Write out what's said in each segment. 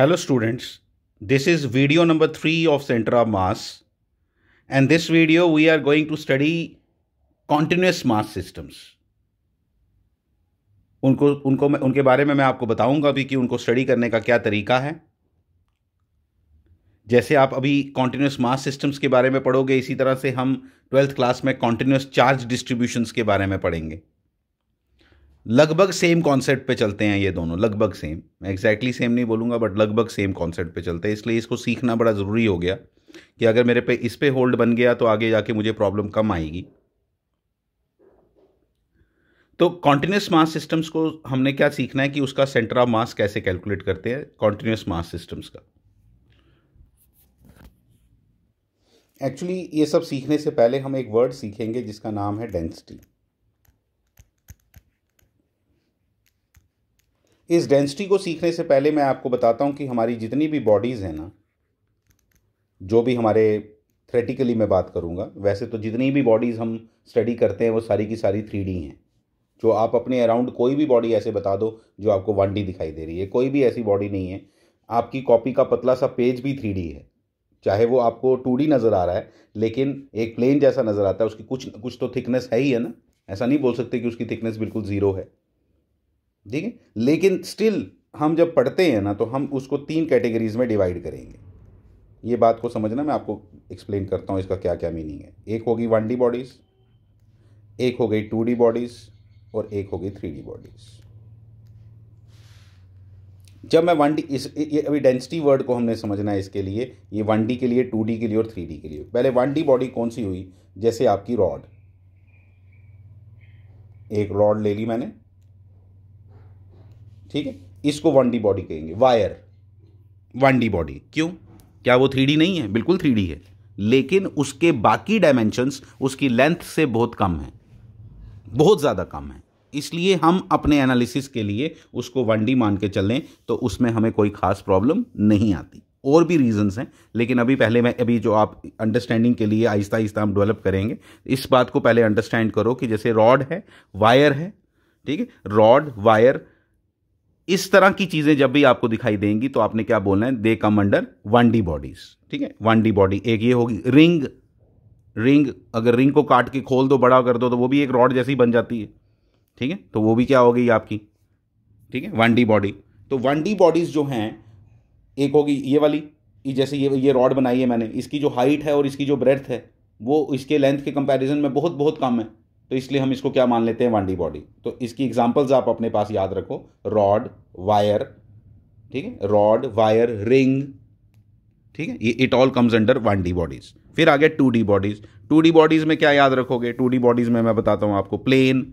hello students this is video number three of centre of mass and this video we are going to study continuous mass systems उनको उनको मैं उनके बारे में मैं आपको बताऊंगा भी कि उनको स्टडी करने का क्या तरीका है जैसे आप अभी कॉन्टिन्यूस मास सिस्टम्स के बारे में पढ़ोगे इसी तरह से हम ट्वेल्थ क्लास में कॉन्टिन्यूस चार्ज डिस्ट्रीब्यूशंस के बारे में पढ़ेंगे लगभग सेम कॉन्सेप्ट पे चलते हैं ये दोनों लगभग सेम मैं एग्जैक्टली सेम नहीं बोलूँगा बट लगभग सेम कॉन्सेप्ट पे चलते हैं इसलिए इसको सीखना बड़ा ज़रूरी हो गया कि अगर मेरे पे इस पे होल्ड बन गया तो आगे जाके मुझे प्रॉब्लम कम आएगी तो कॉन्टीन्यूस मास सिस्टम्स को हमने क्या सीखना है कि उसका सेंटर ऑफ मास कैसे कैलकुलेट करते हैं कॉन्टीन्यूस मास सिस्टम्स का एक्चुअली ये सब सीखने से पहले हम एक वर्ड सीखेंगे जिसका नाम है डेंसिटी इस डेंसिटी को सीखने से पहले मैं आपको बताता हूँ कि हमारी जितनी भी बॉडीज़ हैं ना जो भी हमारे थ्रेटिकली मैं बात करूँगा वैसे तो जितनी भी बॉडीज़ हम स्टडी करते हैं वो सारी की सारी थ्री हैं जो आप अपने अराउंड कोई भी बॉडी ऐसे बता दो जो आपको वन दिखाई दे रही है कोई भी ऐसी बॉडी नहीं है आपकी कॉपी का पतला सा पेज भी थ्री है चाहे वो आपको टू नज़र आ रहा है लेकिन एक प्लेन जैसा नज़र आता है उसकी कुछ कुछ तो थिकनेस है ही है ना ऐसा नहीं बोल सकते कि उसकी थिकनेस बिल्कुल ज़ीरो है ठीक है लेकिन स्टिल हम जब पढ़ते हैं ना तो हम उसको तीन कैटेगरीज में डिवाइड करेंगे ये बात को समझना मैं आपको एक्सप्लेन करता हूँ इसका क्या क्या मीनिंग है एक होगी वन डी बॉडीज़ एक हो गई टू डी बॉडीज़ और एक हो गई थ्री डी बॉडीज़ जब मैं वन डी इस ये अभी डेंसिटी वर्ड को हमने समझना है इसके लिए ये वन डी के लिए टू डी के लिए और थ्री डी के लिए पहले वन डी बॉडी कौन सी हुई जैसे आपकी रॉड एक रॉड ले ली मैंने ठीक है इसको वन डी बॉडी कहेंगे वायर वन डी बॉडी क्यों क्या वो थ्री डी नहीं है बिल्कुल थ्री डी है लेकिन उसके बाकी डायमेंशंस उसकी लेंथ से बहुत कम है बहुत ज़्यादा कम है इसलिए हम अपने एनालिसिस के लिए उसको वन डी मान के चलें तो उसमें हमें कोई खास प्रॉब्लम नहीं आती और भी रीजंस हैं लेकिन अभी पहले मैं अभी जो आप अंडरस्टैंडिंग के लिए आहिस्ता आहिस्ता हम डेवलप करेंगे इस बात को पहले अंडरस्टैंड करो कि जैसे रॉड है वायर है ठीक है रॉड वायर इस तरह की चीज़ें जब भी आपको दिखाई देंगी तो आपने क्या बोलना है they come under one D bodies ठीक है वन डी बॉडी एक ये होगी रिंग रिंग अगर रिंग को काट के खोल दो बड़ा कर दो तो वो भी एक रॉड जैसी बन जाती है ठीक है तो वो भी क्या हो गई आपकी ठीक है वन डी बॉडी तो वन डी बॉडीज जो हैं एक होगी ये वाली जैसे ये ये रॉड बनाई है मैंने इसकी जो हाइट है और इसकी जो ब्रेथ है वो इसके लेंथ के कंपैरिजन में बहुत बहुत कम है तो इसलिए हम इसको क्या मान लेते हैं वन डी बॉडी तो इसकी एग्जाम्पल्स आप अपने पास याद रखो रॉड वायर ठीक है रॉड वायर रिंग ठीक है ये it all comes under one D bodies फिर आ गया two D bodies two D bodies में क्या याद रखोगे टू डी बॉडीज में मैं बताता हूँ आपको प्लेन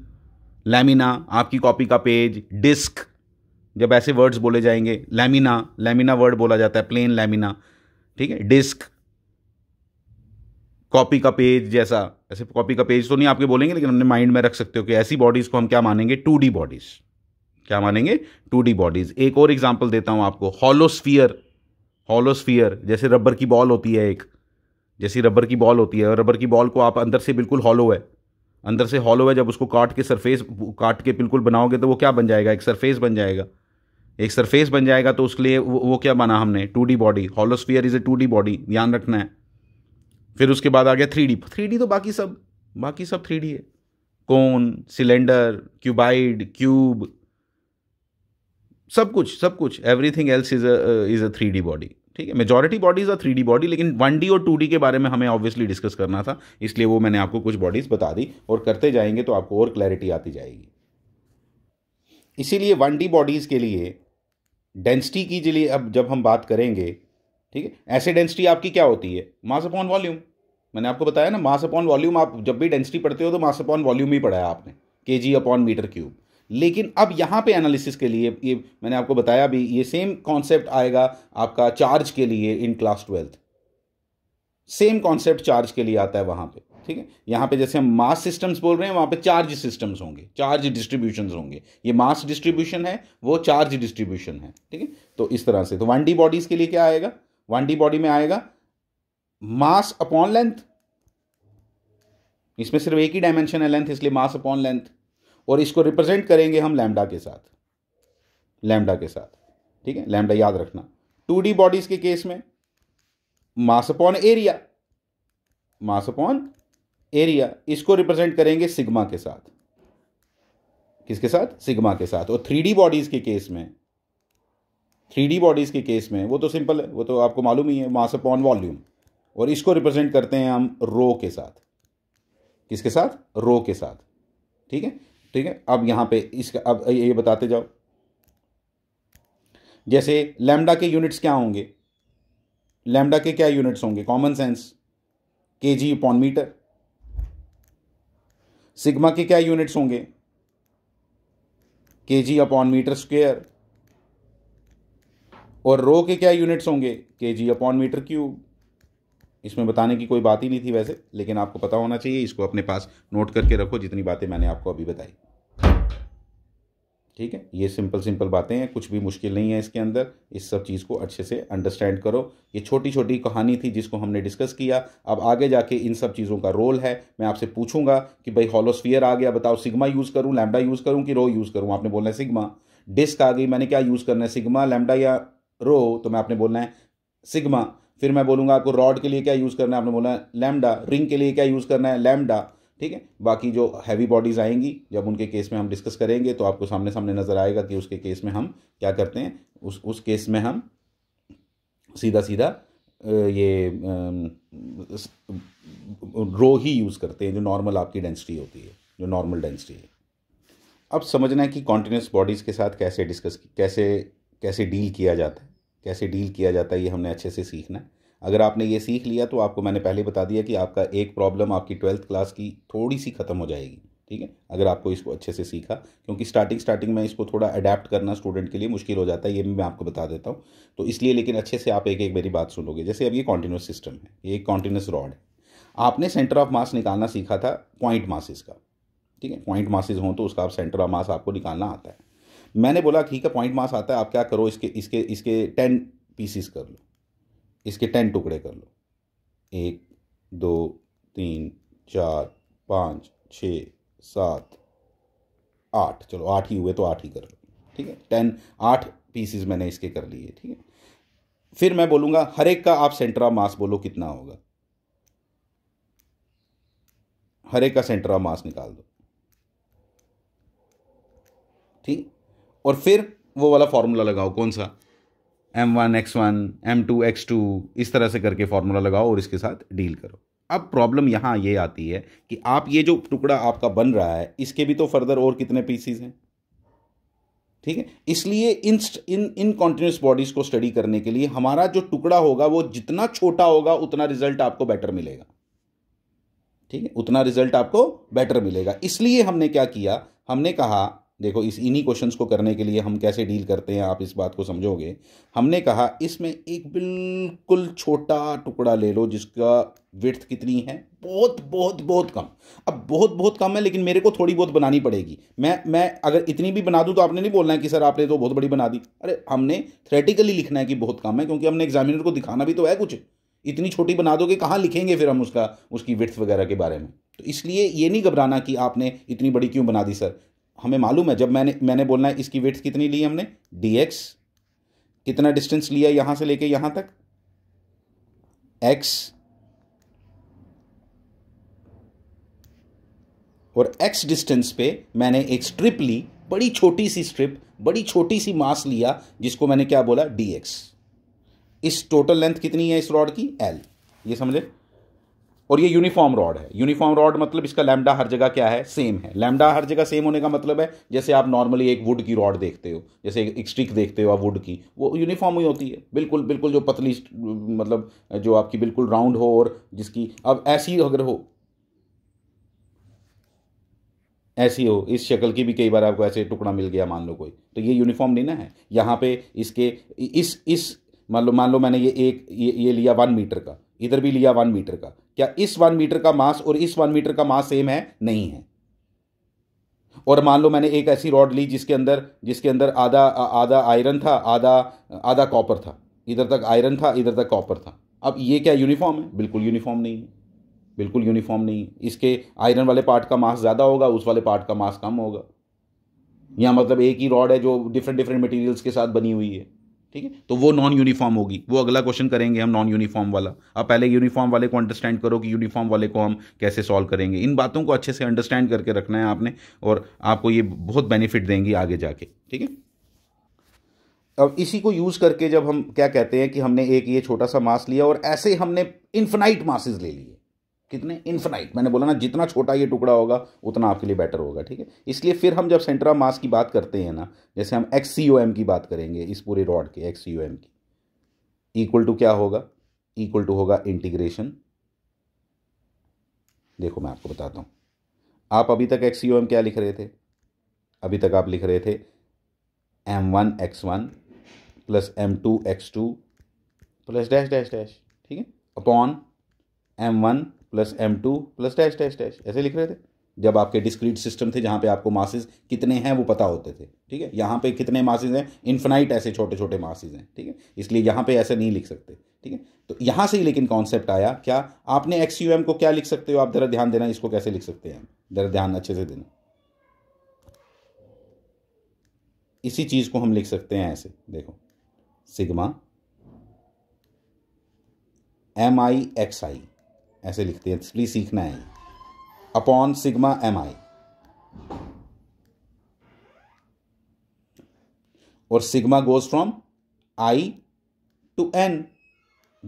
लेमिना आपकी कॉपी का पेज डिस्क जब ऐसे वर्ड्स बोले जाएंगे लेमिना लेमिना वर्ड बोला जाता है प्लेन लेमिना ठीक है डिस्क कॉपी का पेज जैसा ऐसे कॉपी का पेज तो नहीं आपके बोलेंगे लेकिन हमने माइंड में रख सकते हो कि ऐसी बॉडीज़ को हम क्या मानेंगे टू डी बॉडीज़ क्या मानेंगे टू डी बॉडीज़ एक और एग्जाम्पल देता हूँ आपको हॉलोस्फियर हॉलोस्फियर जैसे रबर की बॉल होती है एक जैसी रबर की बॉल होती है और रबर की बॉल को आप अंदर से बिल्कुल हॉलो है अंदर से हॉलो है जब उसको काट के सरफेस काट के बिल्कुल बनाओगे तो वो क्या बन जाएगा एक सरफेस बन जाएगा एक सरफेस बन जाएगा तो उसके लिए वो, वो क्या बना हमने two D body hollow sphere is a two D body ध्यान रखना है फिर उसके बाद आ गया थ्री डी थ्री डी तो बाकी सब बाकी सब थ्री डी है कोन सिलेंडर क्यूबाइड क्यूब सब कुछ सब कुछ everything else is is a three D body ठीक है majority bodies are three D body लेकिन वन डी और टू डी के बारे में हमें ऑब्वियसली डिस्कस करना था इसलिए वो मैंने आपको कुछ बॉडीज बता दी और करते जाएंगे तो आपको और क्लैरिटी आती जाएगी इसीलिए वन डी बॉडीज़ के लिए डेंसिटी की जिले अब जब हम बात करेंगे ठीक है ऐसे डेंसिटी आपकी क्या होती है मास अपॉन वॉल्यूम मैंने आपको बताया ना मास अपॉन वॉल्यूम आप जब भी डेंसिटी पढ़ते हो तो मास अपॉन वॉल्यूम ही पढ़ा है आपने के जी अपॉन मीटर क्यूब लेकिन अब यहाँ पे एनालिसिस के लिए ये मैंने आपको बताया भी ये सेम कॉन्सेप्ट आएगा आपका चार्ज के लिए in class twelfth same concept charge के लिए आता है वहाँ पे ठीक है यहाँ पे जैसे हम मास सिस्टम्स बोल रहे हैं वहाँ पे चार्ज सिस्टम्स होंगे चार्ज डिस्ट्रीब्यूशन होंगे ये मास डिस्ट्रीब्यूशन है वो चार्ज डिस्ट्रीब्यूशन है ठीक है तो इस तरह से तो वन डी बॉडीज़ के लिए क्या आएगा वन डी बॉडी में आएगा मास अपॉन लेंथ इसमें सिर्फ एक ही डायमेंशन है लेंथ इसलिए मास अपॉन लेंथ और इसको रिप्रेजेंट करेंगे हम लैमडा के साथ लैमडा के साथ ठीक है लैमडा याद रखना टू डी बॉडीज के केस में mass upon area mass upon area इसको रिप्रेजेंट करेंगे सिग्मा के साथ किसके साथ सिग्मा के साथ और थ्री डी बॉडीज के केस में थ्री डी बॉडीज़ के केस में वो तो सिंपल है वो तो आपको मालूम ही है मास अपॉन वॉल्यूम और इसको रिप्रेजेंट करते हैं हम रो के साथ किसके साथ रो के साथ ठीक है ठीक है अब यहाँ पे इसका अब ये बताते जाओ जैसे लैमडा के यूनिट्स क्या होंगे लैमडा के क्या यूनिट्स होंगे कॉमन सेंस के जी अपॉन मीटर सिग्मा के क्या यूनिट्स होंगे के जी अपॉन मीटर स्क्वेयर और रो के क्या यूनिट्स होंगे के जी अपॉन मीटर क्यूब इसमें बताने की कोई बात ही नहीं थी वैसे लेकिन आपको पता होना चाहिए इसको अपने पास नोट करके रखो जितनी बातें मैंने आपको अभी बताई ठीक है ये सिंपल सिंपल बातें हैं कुछ भी मुश्किल नहीं है इसके अंदर इस सब चीज़ को अच्छे से अंडरस्टैंड करो ये छोटी छोटी कहानी थी जिसको हमने डिस्कस किया अब आगे जाके इन सब चीज़ों का रोल है मैं आपसे पूछूंगा कि भाई हॉलोस्फियर आ गया बताओ सिग्मा यूज़ करूँ लैमडा यूज़ करूँ कि रो यूज़ करूँ आपने बोलना है सिग्मा डिस्क आ गई मैंने क्या यूज़ करना है सिग्मा लैमडा या रो तो मैं आपने बोलना है सिग्मा फिर मैं बोलूँगा आपको रॉड के लिए क्या यूज़ करना है आपने बोलना है लैमडा रिंग के लिए क्या यूज़ करना है लैमडा ठीक है बाकी जो हैवी बॉडीज़ आएंगी जब उनके केस में हम डिस्कस करेंगे तो आपको सामने सामने नज़र आएगा कि उसके केस में हम क्या करते हैं उस उस केस में हम सीधा सीधा ये रो ही यूज़ करते हैं जो नॉर्मल आपकी डेंसिटी होती है जो नॉर्मल डेंसिटी है अब समझना है कि कॉन्टीन्यूस बॉडीज़ के साथ कैसे डिस्कस कैसे कैसे डील किया जाता है कैसे डील किया जाता है ये हमने अच्छे से सीखना है अगर आपने ये सीख लिया तो आपको मैंने पहले बता दिया कि आपका एक प्रॉब्लम आपकी ट्वेल्थ क्लास की थोड़ी सी ख़त्म हो जाएगी ठीक है अगर आपको इसको अच्छे से सीखा क्योंकि स्टार्टिंग स्टार्टिंग में इसको थोड़ा अडेप्ट करना स्टूडेंट के लिए मुश्किल हो जाता है ये भी मैं आपको बता देता हूँ तो इसलिए लेकिन अच्छे से आप एक एक मेरी बात सुनोगे जैसे अब ये कॉन्टीन्यूस सिस्टम है ये एक कॉन्टीन्यूस रॉड है आपने सेंटर ऑफ मास निकालना सीखा था पॉइंट मासिस का ठीक है पॉइंट मासिस हों तो उसका आप सेंटर ऑफ मास आपको निकालना आता है मैंने बोला ठीक है पॉइंट मास आता है आप क्या करो इसके इसके इसके टेन पीसीस कर लो इसके टेन टुकड़े कर लो एक दो तीन चार पाँच छ सात आठ चलो आठ ही हुए तो आठ ही कर लो ठीक है टेन आठ पीसीस मैंने इसके कर लिए ठीक है फिर मैं बोलूँगा हर एक का आप सेंट्रा मास बोलो कितना होगा हर एक का सेंट्रा मास निकाल दो ठीक और फिर वो वाला फार्मूला लगाओ कौन सा M one X one M two X two इस तरह से करके फार्मूला लगाओ और इसके साथ डील करो अब प्रॉब्लम यहाँ ये आती है कि आप ये जो टुकड़ा आपका बन रहा है इसके भी तो फर्दर और कितने पीसीज हैं ठीक है इसलिए in in in continuous bodies को स्टडी करने के लिए हमारा जो टुकड़ा होगा वो जितना छोटा होगा उतना रिजल्ट आपको बेटर मिलेगा ठीक है उतना रिजल्ट आपको बेटर मिलेगा इसलिए हमने क्या किया हमने कहा देखो इस इन्हीं क्वेश्चंस को करने के लिए हम कैसे डील करते हैं आप इस बात को समझोगे हमने कहा इसमें एक बिल्कुल छोटा टुकड़ा ले लो जिसका विर्थ कितनी है बहुत बहुत बहुत कम अब बहुत बहुत कम है लेकिन मेरे को थोड़ी बहुत बनानी पड़ेगी मैं मैं अगर इतनी भी बना दूँ तो आपने नहीं बोलना है कि सर आपने तो बहुत बड़ी बना दी अरे हमने थ्रेटिकली लिखना है कि बहुत कम है क्योंकि हमने एग्जामिनर को दिखाना भी तो है कुछ इतनी छोटी बना दोगे कहाँ लिखेंगे फिर हम उसका उसकी विर्थ वगैरह के बारे में तो इसलिए ये नहीं घबराना कि आपने इतनी बड़ी क्यों बना दी सर हमें मालूम है जब मैंने मैंने बोलना है इसकी वेट्स कितनी ली हमने डी एक्स कितना डिस्टेंस लिया यहां से लेके यहां तक एक्स और एक्स डिस्टेंस पे मैंने एक स्ट्रिप ली बड़ी छोटी सी स्ट्रिप बड़ी छोटी सी मास लिया जिसको मैंने क्या बोला डी एक्स इस टोटल लेंथ कितनी है इस रॉड की एल ये समझे और ये यूनिफॉर्म रॉड है यूनिफॉर्म रॉड मतलब इसका लैमडा हर जगह क्या है सेम है लैमडा हर जगह सेम होने का मतलब है जैसे आप नॉर्मली एक वुड की रॉड देखते हो जैसे एक स्टिक देखते हो आप वुड की वो यूनिफॉर्म ही होती है बिल्कुल बिल्कुल जो पतली मतलब जो आपकी बिल्कुल राउंड हो और जिसकी अब ऐसी अगर हो ऐसी हो इस शक्ल की भी कई बार आपको ऐसे टुकड़ा मिल गया मान लो कोई तो ये यूनिफॉर्म नहीं ना है यहाँ पे इसके इस इस मान लो मान लो मैंने ये एक ये, ये लिया वन मीटर का इधर भी लिया वन मीटर का क्या इस वन मीटर का मास और इस वन मीटर का मास सेम है नहीं है और मान लो मैंने एक ऐसी रॉड ली जिसके अंदर जिसके अंदर आधा आधा आयरन था आधा आधा कॉपर था इधर तक आयरन था इधर तक कॉपर था अब ये क्या यूनिफॉर्म है बिल्कुल यूनिफॉर्म नहीं है बिल्कुल यूनिफॉर्म नहीं है इसके आयरन वाले पार्ट का मास ज़्यादा होगा उस वाले पार्ट का मास कम होगा या मतलब एक ही रॉड है जो डिफरेंट डिफरेंट मटेरियल्स के साथ बनी हुई है ठीक है तो वो नॉन यूनिफॉर्म होगी वो अगला क्वेश्चन करेंगे हम नॉन यूनिफॉर्म वाला अब पहले यूनिफॉर्म वाले को अंडरस्टैंड करो कि यूनिफॉर्म वाले को हम कैसे सॉल्व करेंगे इन बातों को अच्छे से अंडरस्टैंड करके रखना है आपने और आपको ये बहुत बेनिफिट देंगी आगे जाके ठीक है अब इसी को यूज़ करके जब हम क्या कहते हैं कि हमने एक ये छोटा सा मास लिया और ऐसे हमने इन्फिनाइट मासेज ले लिए कितने इन्फिनाइट मैंने बोला ना जितना छोटा ये टुकड़ा होगा उतना आपके लिए बेटर होगा ठीक है इसलिए फिर हम जब सेंटर ऑफ मास की बात करते हैं ना जैसे हम एक्स सी ओ एम की बात करेंगे इस पूरे रॉड के एक्स सी ओ एम की इक्वल टू क्या होगा इक्वल टू होगा इंटीग्रेशन देखो मैं आपको बताता हूँ आप अभी तक एक्स सी ओ एम क्या लिख रहे थे अभी तक आप लिख रहे थे M one X one plus M two X two plus dash dash dash ठीक है upon M one plus M two plus dash dash dash ऐसे लिख रहे थे जब आपके डिस्क्रीट सिस्टम थे जहाँ पे आपको मासेज कितने हैं वो पता होते थे ठीक है यहाँ पे कितने मासेज हैं इन्फिनाइट ऐसे छोटे छोटे मासेज हैं ठीक है इसलिए यहाँ पे ऐसे नहीं लिख सकते ठीक है तो यहाँ से ही लेकिन कॉन्सेप्ट आया क्या आपने एक्स यू एम को क्या लिख सकते हो आप ज़रा ध्यान देना इसको कैसे लिख सकते हैं ज़रा ध्यान अच्छे से देना इसी चीज़ को हम लिख सकते हैं ऐसे देखो sigma M I X I ऐसे लिखते हैं प्लीज सीखना है अपॉन सिग्मा एम आई और sigma goes from I to N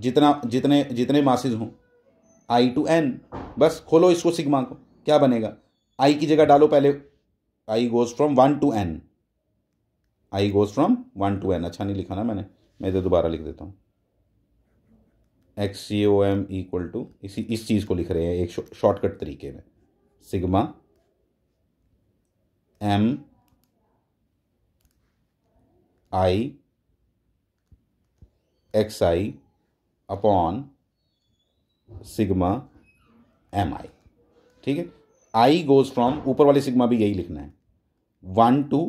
जितना जितने जितने मासेज हों आई टू एन बस खोलो इसको सिग्मा को क्या बनेगा आई की जगह डालो पहले I goes from one to N I goes from one to N अच्छा नहीं लिखा ना मैंने मैं इधर दोबारा लिख देता हूँ X C O M equal to इसी इस चीज़ को लिख रहे हैं एक शॉर्टकट तरीके में sigma M I X I upon sigma M I ठीक है आई गोज फ्रॉम ऊपर वाले सिग्मा भी यही लिखना है वन टू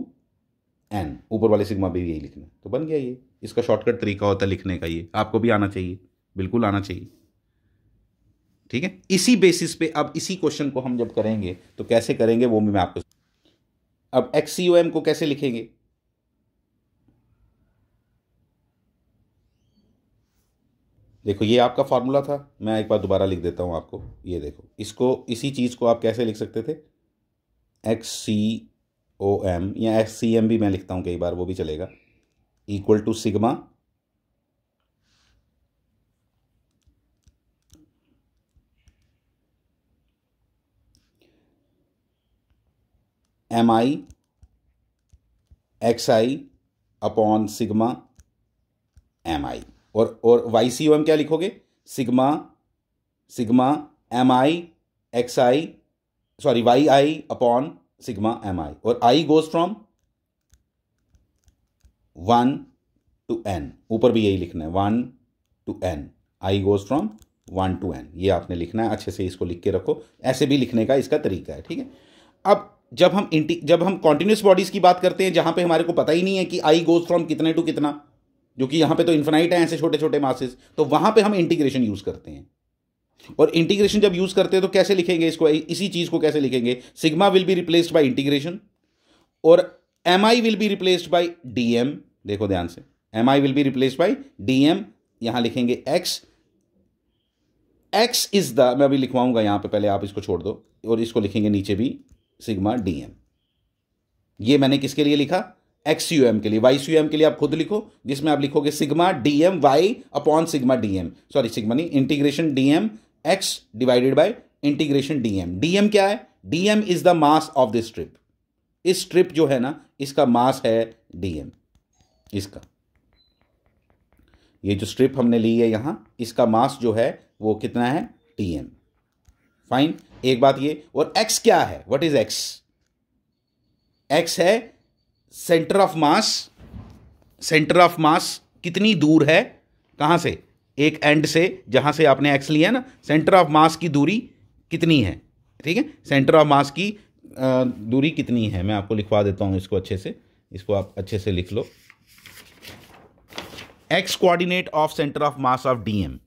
एन ऊपर वाले सिग्मा भी यही लिखना है तो बन गया ये इसका शॉर्टकट तरीका होता है लिखने का ये आपको भी आना चाहिए बिल्कुल आना चाहिए ठीक है इसी बेसिस पे अब इसी क्वेश्चन को हम जब करेंगे तो कैसे करेंगे वो भी मैं आपको अब एक्स सी ओ एम को कैसे लिखेंगे देखो ये आपका फॉर्मूला था मैं एक बार दोबारा लिख देता हूं आपको ये देखो इसको इसी चीज़ को आप कैसे लिख सकते थे एक्स सी ओ एम या एक्स सी एम भी मैं लिखता हूं कई बार वो भी चलेगा equal to sigma M I X I upon sigma M I और और वाई सी ओ एम क्या लिखोगे sigma sigma M I X I sorry Y I upon sigma M I और I goes from one to N ऊपर भी यही लिखना है one to N I goes from one to N ये आपने लिखना है अच्छे से इसको लिख के रखो ऐसे भी लिखने का इसका तरीका है ठीक है अब जब हम इंटी जब हम कॉन्टिन्यूस बॉडीज़ की बात करते हैं जहां पे हमारे को पता ही नहीं है कि आई गोज फ्रॉम कितने टू कितना जो कि यहां पे तो इन्फिनाइट है ऐसे छोटे छोटे मासेस तो वहां पे हम इंटीग्रेशन यूज़ करते हैं और इंटीग्रेशन जब यूज़ करते हैं तो कैसे लिखेंगे इसको इसी चीज़ को कैसे लिखेंगे sigma will be replaced by integration और M I will be replaced by D M देखो ध्यान से M I will be replaced by D M लिखेंगे एक्स एक्स इज़ द मैं अभी लिखवाऊंगा यहां पे पहले आप इसको छोड़ दो और इसको लिखेंगे नीचे भी सिग्मा डी एम ये मैंने किसके लिए लिखा एक्स यू एम के लिए वाई सू एम के लिए आप खुद लिखो जिसमें आप लिखोगे sigma D M Y upon sigma D M sorry sigma नहीं integration D M X divided by integration D M D M क्या है D M is the mass of this strip इस ट्रिप जो है ना इसका मास है डी एम इसका ये जो स्ट्रिप हमने ली है यहां इसका मास जो है वो कितना है टी एम फाइन एक बात ये और एक्स क्या है व्हाट इज एक्स एक्स है centre of mass centre of mass कितनी दूर है कहां से एक एंड से जहां से आपने एक्स लिया ना सेंटर ऑफ मास की दूरी कितनी है ठीक है सेंटर ऑफ मास की दूरी कितनी है मैं आपको लिखवा देता हूं इसको अच्छे से इसको आप अच्छे से लिख लो X coordinate of centre of mass of D M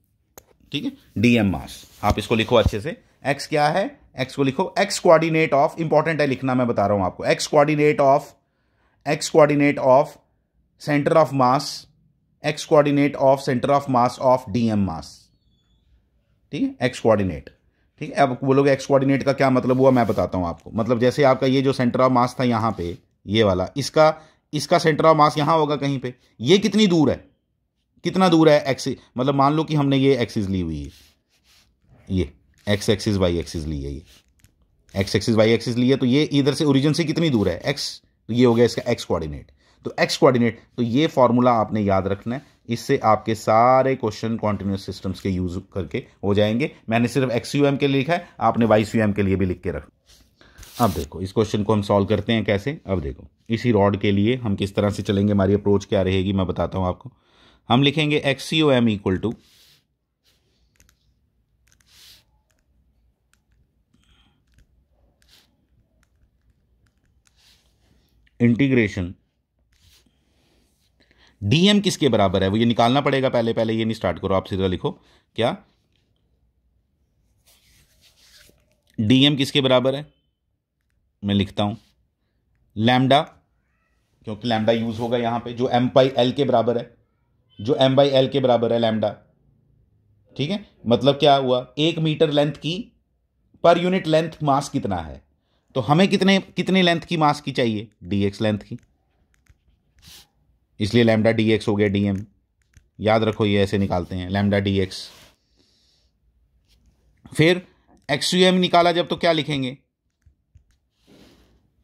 ठीक है डीएम मास आप इसको लिखो अच्छे से एक्स क्या है एक्स को लिखो एक्स कोऑर्डिनेट ऑफ इंपॉर्टेंट है लिखना मैं बता रहा हूं आपको X coordinate of X coordinate of centre of mass X coordinate of centre of mass of D M mass ठीक है एक्स कोऑर्डिनेट ठीक है अब बोलोगे एक्स कोऑर्डिनेट का क्या मतलब हुआ मैं बताता हूं आपको मतलब जैसे आपका ये जो सेंटर ऑफ मास था यहाँ पे ये वाला इसका इसका सेंटर ऑफ मास यहां होगा कहीं पे ये कितनी दूर है कितना दूर है एक्सिस मतलब मान लो कि हमने ये एक्सिस ली हुई है ये एक्स एक्सिस वाई एक्सिस ली है ये एक्स एक्सिस वाई एक्सिस ली है तो ये इधर से ओरिजिन से कितनी दूर है एक्स तो ये हो गया इसका एक्स कोऑर्डिनेट तो एक्स कोऑर्डिनेट तो ये फॉर्मूला आपने याद रखना है इससे आपके सारे क्वेश्चन कॉन्टिन्यूस सिस्टम्स के यूज करके हो जाएंगे मैंने सिर्फ एक्स यू एम के लिए लिखा है आपने वाई सी एम के लिए भी लिख के रख अब देखो इस क्वेश्चन को हम सॉल्व करते हैं कैसे अब देखो इसी रॉड के लिए हम किस तरह से चलेंगे हमारी अप्रोच क्या रहेगी मैं बताता हूँ आपको हम लिखेंगे X U M equal to integration D M किसके बराबर है वो ये निकालना पड़ेगा पहले पहले ये नहीं स्टार्ट करो आप सीधा लिखो क्या डीएम किसके बराबर है मैं लिखता हूं लैम्डा क्योंकि लैम्डा यूज़ होगा यहां पे जो एम बाई एल के बराबर है जो एम बाई एल के बराबर है लैम्डा ठीक है मतलब क्या हुआ एक मीटर लेंथ की पर यूनिट लेंथ मास कितना है तो हमें कितने कितने लेंथ की मास की चाहिए डीएक्स लेंथ की इसलिए लैमडा डी हो गया डीएम याद रखो ये ऐसे निकालते हैं लैमडा डी फिर एक्स निकाला जब तो क्या लिखेंगे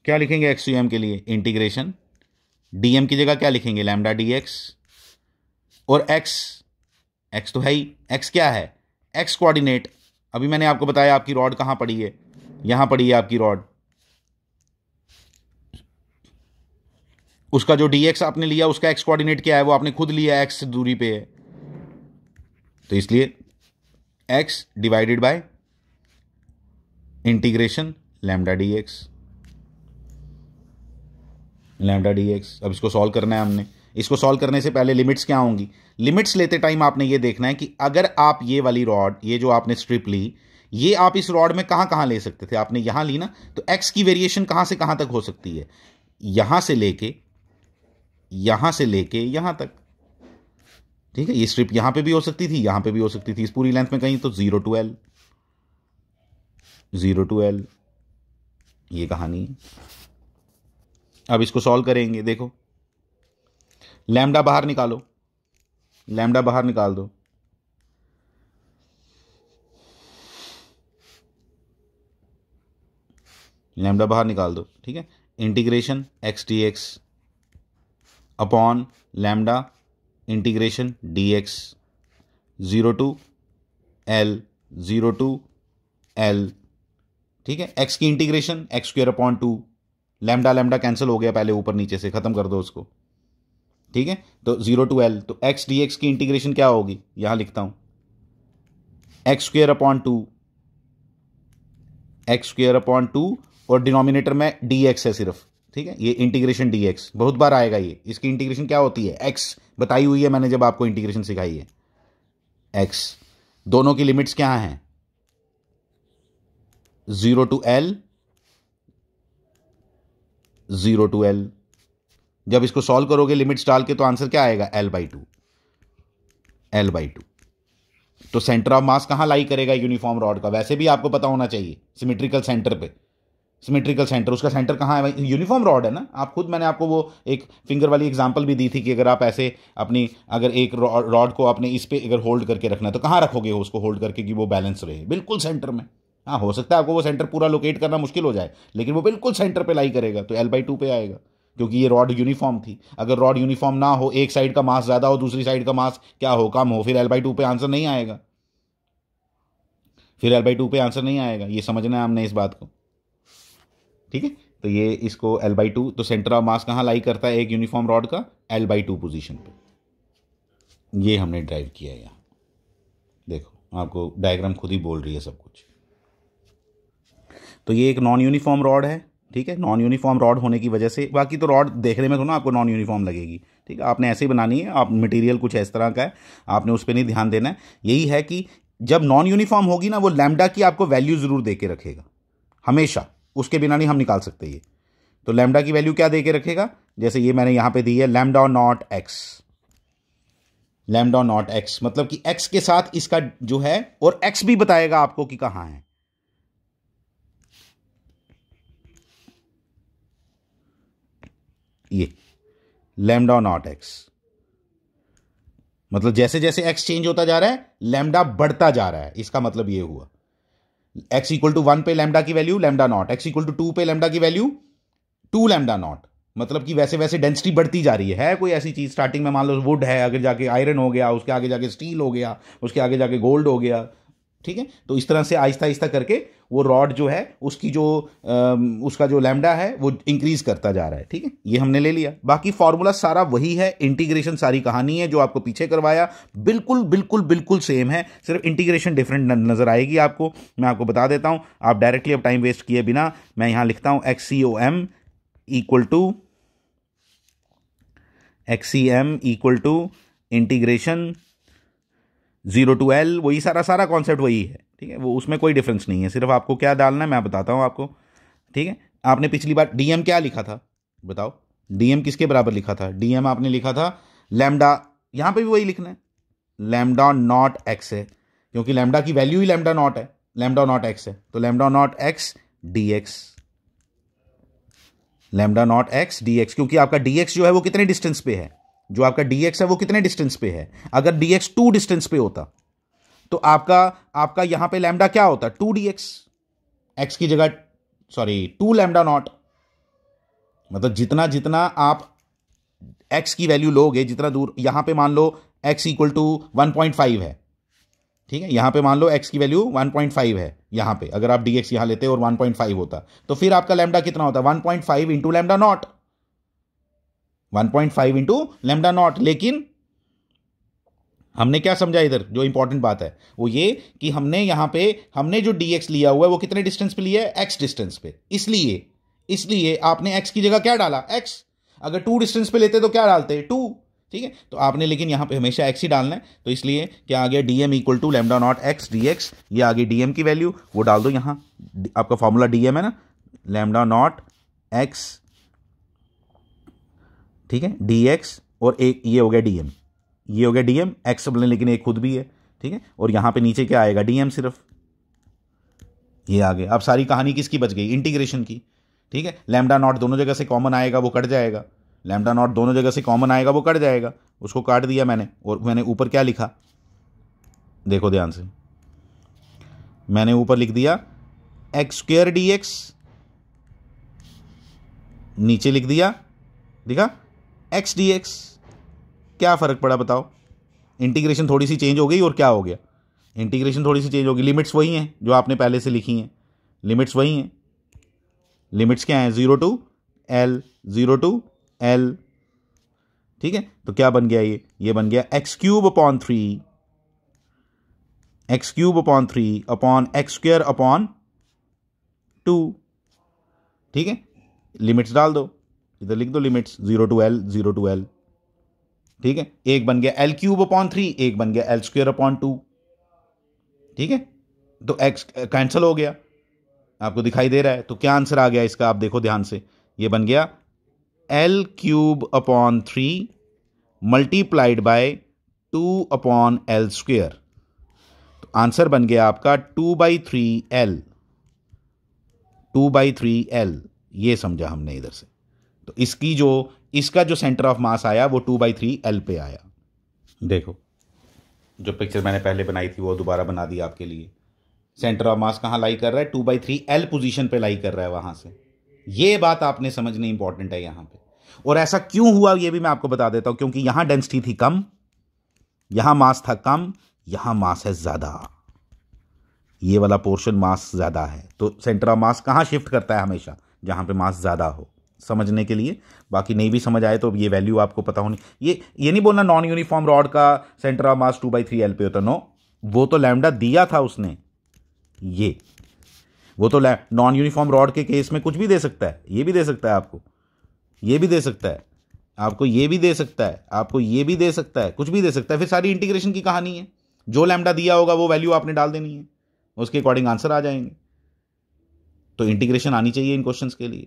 क्या लिखेंगे एक्स के लिए इंटीग्रेशन डीएम की जगह क्या लिखेंगे लैमडा डी और एक्स एक्स तो है ही एक्स क्या है एक्स कोऑर्डिनेट अभी मैंने आपको बताया आपकी रॉड कहां पड़ी है यहां पड़ी है आपकी रॉड उसका जो डी एक्स आपने लिया उसका एक्स कोऑर्डिनेट क्या है वो आपने खुद लिया एक्स दूरी पे है तो इसलिए X divided by integration lambda D X lambda D X अब इसको सॉल्व करना है हमने इसको सॉल्व करने से पहले लिमिट्स क्या होंगी लिमिट्स लेते टाइम आपने ये देखना है कि अगर आप ये वाली रॉड ये जो आपने स्ट्रिप ली ये आप इस रॉड में कहां कहां ले सकते थे आपने यहां ली ना तो एक्स की वेरिएशन कहां से कहां तक हो सकती है यहां से लेके यहां से लेके यहां तक ठीक है ये स्ट्रिप यहां पे भी हो सकती थी यहां पे भी हो सकती थी इस पूरी लेंथ में कहीं तो zero to L zero to L ये कहानी अब इसको सॉल्व करेंगे देखो लैमडा बाहर निकालो लैमडा बाहर निकाल दो लैमडा बाहर निकाल दो ठीक है integration X T X upon lambda integration D X zero to L zero to L ठीक है एक्स की integration X square upon two lambda lambda cancel हो गया पहले ऊपर नीचे से ख़त्म कर दो उसको ठीक है तो ज़ीरो टू एल तो एक्स डी एक्स की इंटीग्रेशन क्या होगी यहाँ लिखता हूँ X square upon two X square upon two और डिनोमिनेटर में डी एक्स है सिर्फ ठीक है ये इंटीग्रेशन डी एक्स बहुत बार आएगा ये इसकी इंटीग्रेशन क्या होती है एक्स बताई हुई है मैंने जब आपको इंटीग्रेशन सिखाई है एक्स दोनों की लिमिट्स क्या हैं zero to L zero to L जब इसको सॉल्व करोगे लिमिट्स डाल के तो आंसर क्या आएगा L by two L by two तो सेंटर ऑफ मास कहां लाई करेगा यूनिफॉर्म रॉड का वैसे भी आपको पता होना चाहिए सिमेट्रिकल सेंटर पे सिमेट्रिकल सेंटर उसका सेंटर कहाँ है भाई यूनिफॉर्म रॉड है ना आप खुद मैंने आपको वो एक फिंगर वाली एग्जांपल भी दी थी कि अगर आप ऐसे अपनी अगर एक रॉड को आपने इस पर अगर होल्ड करके रखना है तो कहाँ रखोगे उसको होल्ड करके कि वो बैलेंस रहे बिल्कुल सेंटर में हाँ हो सकता है आपको वो सेंटर पूरा लोकेट करना मुश्किल हो जाए लेकिन वो बिल्कुल सेंटर पर लाई करेगा तो एल बाई टू पे आएगा क्योंकि ये रॉड यूनिफॉर्म थी अगर रॉड यूनिफॉर्म ना हो एक साइड का मास ज़्यादा हो दूसरी साइड का मास क्या हो कम हो फिर एल बाई टू पे आंसर नहीं आएगा फिर एल बाई टू पे आंसर नहीं आएगा ये समझना है हमने इस बात को ठीक है तो ये इसको एल बाई टू तो सेंटर ऑफ मास कहाँ लाई करता है एक यूनिफॉर्म रॉड का एल बाई टू पोजिशन पर ये हमने ड्राइव किया है यहाँ देखो आपको डायग्राम खुद ही बोल रही है सब कुछ तो ये एक नॉन यूनिफॉर्म रॉड है ठीक है नॉन यूनिफॉर्म रॉड होने की वजह से बाकी तो रॉड देखने में ना आपको नॉन यूनिफॉर्म लगेगी ठीक है आपने ऐसे ही बनानी है आप मटेरियल कुछ इस तरह का है आपने उस पर नहीं ध्यान देना है यही है कि जब नॉन यूनिफॉर्म होगी ना वो लैमडा की आपको वैल्यू ज़रूर दे के रखेगा हमेशा उसके बिना नहीं हम निकाल सकते ये तो लैमडा की वैल्यू क्या दे के रखेगा जैसे ये मैंने यहाँ पे दी है lambda naught X lambda naught X मतलब कि एक्स के साथ इसका जो है और एक्स भी बताएगा आपको कि कहाँ है ये लैमडा नॉट एक्स मतलब जैसे जैसे एक्स चेंज होता जा रहा है लैमडा बढ़ता जा रहा है इसका मतलब ये हुआ एक्स इक्वल टू वन पे लेमडा की value lambda naught X equal to two पे लैमडा की वैल्यू टू लैमडा नॉट मतलब कि वैसे वैसे डेंसिटी बढ़ती जा रही है है कोई ऐसी चीज़ स्टार्टिंग में मान लो वुड है अगर जाके आयरन हो गया उसके आगे जाके स्टील हो गया उसके आगे जाके गोल्ड हो गया ठीक है तो इस तरह से आहिस्ता आहिस्ता करके वो रॉड जो है उसकी जो आ, उसका जो लैमडा है वो इंक्रीज करता जा रहा है ठीक है ये हमने ले लिया बाकी फार्मूला सारा वही है इंटीग्रेशन सारी कहानी है जो आपको पीछे करवाया बिल्कुल बिल्कुल बिल्कुल सेम है सिर्फ इंटीग्रेशन डिफरेंट नजर आएगी आपको मैं आपको बता देता हूँ आप डायरेक्टली अब टाइम वेस्ट किए बिना मैं यहाँ लिखता हूँ X C O M equal to X C M equal to integration zero to L वही सारा सारा कॉन्सेप्ट वही है ठीक है वो उसमें कोई डिफरेंस नहीं है सिर्फ आपको क्या डालना है मैं बताता हूँ आपको ठीक है आपने पिछली बार डीएम क्या लिखा था बताओ डीएम किसके बराबर लिखा था डीएम आपने लिखा था लैमडा यहाँ पे भी वही लिखना है लैमडा नॉट एक्स है क्योंकि लैमडा की वैल्यू ही लैमडा नॉट है लैमडा नॉट एक्स है तो lambda naught X D X lambda naught X D X क्योंकि आपका डी एक्स जो है वो कितने डिस्टेंस पे है जो आपका dx है वो कितने डिस्टेंस पे है अगर dx टू डिस्टेंस पे होता तो आपका आपका यहां पे लैमडा क्या होता टू dx एक्स की जगह सॉरी टू लैमडा नॉट मतलब जितना जितना आप एक्स की वैल्यू लोगे जितना दूर यहां पे मान लो X equal to one point five है ठीक है यहां पे मान लो एक्स की वैल्यू वन पॉइंट फाइव है यहां पे अगर आप dx यहां लेते और वन पॉइंट फाइव होता तो फिर आपका लैमडा कितना होता one point five into lambda naught one point five into lambda naught लेकिन हमने क्या समझा इधर जो इंपॉर्टेंट बात है वो ये कि हमने यहां पे हमने जो डी एक्स लिया हुआ है वो कितने डिस्टेंस पे लिया है एक्स डिस्टेंस पे इसलिए इसलिए आपने एक्स की जगह क्या डाला एक्स अगर टू डिस्टेंस पे लेते तो क्या डालते टू ठीक है तो आपने लेकिन यहां पे हमेशा एक्स ही डालना है तो इसलिए क्या आ गया D M equal to lambda naught X D X ये आ गई डीएम की वैल्यू वो डाल दो यहां आपका फॉर्मूला डीएम है ना लेमडा नॉट एक्स ठीक है डी एक्स और एक ये हो गया डी एम ये हो गया डी एम एक्स बोलें लेकिन एक खुद भी है ठीक है और यहां पे नीचे क्या आएगा डी एम सिर्फ ये आ गया अब सारी कहानी किसकी बच गई इंटीग्रेशन की ठीक है लैमडा नॉट दोनों जगह से कॉमन आएगा वो कट जाएगा लैमडा नॉट दोनों जगह से कॉमन आएगा वो कट जाएगा उसको काट दिया मैंने और मैंने ऊपर क्या लिखा देखो ध्यान से मैंने ऊपर लिख दिया एक्स स्क्र डी एक्स नीचे लिख दिया दिखा एक्स डी एक्स क्या फ़र्क पड़ा बताओ इंटीग्रेशन थोड़ी सी चेंज हो गई और क्या हो गया इंटीग्रेशन थोड़ी सी चेंज हो गई लिमिट्स वही हैं जो आपने पहले से लिखी हैं लिमिट्स वही हैं लिमिट्स क्या हैं zero to L zero to L ठीक है तो क्या बन गया ये ये बन गया X cube upon three X cube upon three upon X square upon two ठीक है लिमिट्स डाल दो इधर लिख दो limits zero to L zero to L ठीक है एक बन गया एल क्यूब अपॉन थ्री एक बन गया एल स्क्वेयर अपॉन टू ठीक है तो एक्स कैंसिल हो गया आपको दिखाई दे रहा है तो क्या आंसर आ गया इसका आप देखो ध्यान से ये बन गया L cube upon three multiplied by two upon L square तो आंसर बन गया आपका two by three L two by three L ये समझा हमने इधर से तो इसकी जो इसका जो सेंटर ऑफ मास आया वो टू बाई थ्री एल पे आया देखो जो पिक्चर मैंने पहले बनाई थी वो दोबारा बना दी आपके लिए सेंटर ऑफ मास कहाँ लाई कर रहा है two by three L position पर लाई कर रहा है वहाँ से ये बात आपने समझनी इंपॉर्टेंट है यहाँ पर और ऐसा क्यों हुआ ये भी मैं आपको बता देता हूँ क्योंकि यहाँ डेंसिटी थी कम यहाँ मास था कम यहाँ मास है ज़्यादा ये वाला पोर्शन मास ज़्यादा है तो सेंटर ऑफ मास कहाँ शिफ्ट करता है हमेशा जहां पे मास ज़्यादा हो समझने के लिए बाकी नहीं भी समझ आए तो ये वैल्यू आपको पता होनी ये ये नहीं बोलना नॉन यूनिफॉर्म रॉड का centre of mass two by three L पे होता नो वो तो लैमडा दिया था उसने ये वो तो नॉन यूनिफॉर्म रॉड के केस में कुछ भी दे सकता है ये भी दे सकता है आपको ये भी दे सकता है आपको ये भी दे सकता है आपको ये भी दे सकता है कुछ भी दे सकता है फिर सारी इंटीग्रेशन की कहानी है जो लैमडा दिया होगा वो वैल्यू आपने डाल देनी है उसके अकॉर्डिंग आंसर आ जाएंगे तो इंटीग्रेशन आनी चाहिए इन क्वेश्चंस के लिए